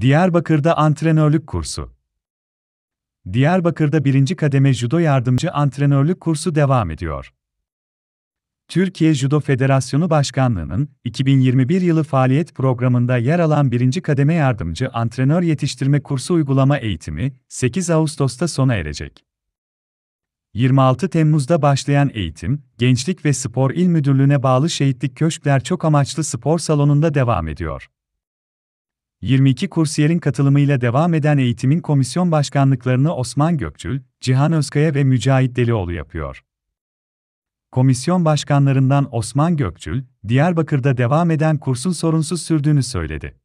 Diyarbakır'da antrenörlük kursu. Diyarbakır'da birinci kademe judo yardımcı antrenörlük kursu devam ediyor. Türkiye Judo Federasyonu Başkanlığı'nın 2021 yılı faaliyet programında yer alan birinci kademe yardımcı antrenör yetiştirme kursu uygulama eğitimi 8 Ağustos'ta sona erecek. 26 Temmuz'da başlayan eğitim, Gençlik ve Spor İl Müdürlüğü'ne bağlı Şehitlik Köşkler Çok Amaçlı Spor Salonu'nda devam ediyor. 22 kursiyerin katılımıyla devam eden eğitimin komisyon başkanlıklarını Osman Gökçül, Cihan Özkaya ve Mücahit Delioğlu yapıyor. Komisyon başkanlarından Osman Gökçül, Diyarbakır'da devam eden kursun sorunsuz sürdüğünü söyledi.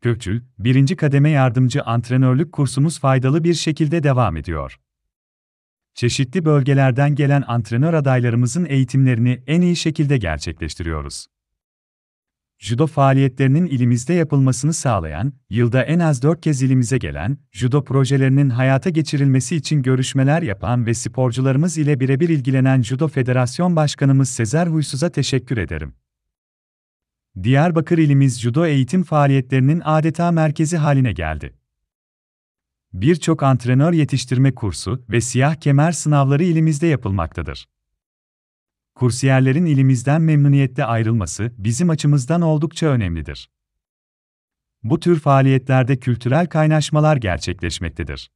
Gökçül, birinci kademe yardımcı antrenörlük kursumuz faydalı bir şekilde devam ediyor. Çeşitli bölgelerden gelen antrenör adaylarımızın eğitimlerini en iyi şekilde gerçekleştiriyoruz judo faaliyetlerinin ilimizde yapılmasını sağlayan, yılda en az 4 kez ilimize gelen, judo projelerinin hayata geçirilmesi için görüşmeler yapan ve sporcularımız ile birebir ilgilenen Judo Federasyon Başkanımız Sezer Huysuz'a teşekkür ederim. Diyarbakır ilimiz judo eğitim faaliyetlerinin adeta merkezi haline geldi. Birçok antrenör yetiştirme kursu ve siyah kemer sınavları ilimizde yapılmaktadır kursiyerlerin ilimizden memnuniyetle ayrılması bizim açımızdan oldukça önemlidir. Bu tür faaliyetlerde kültürel kaynaşmalar gerçekleşmektedir.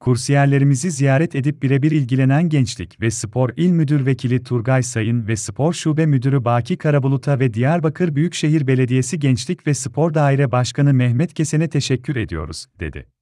Kursiyerlerimizi ziyaret edip birebir ilgilenen Gençlik ve Spor İl Müdür Vekili Turgay Sayın ve Spor Şube Müdürü Baki Karabulut'a ve Diyarbakır Büyükşehir Belediyesi Gençlik ve Spor Daire Başkanı Mehmet Kesen'e teşekkür ediyoruz, dedi.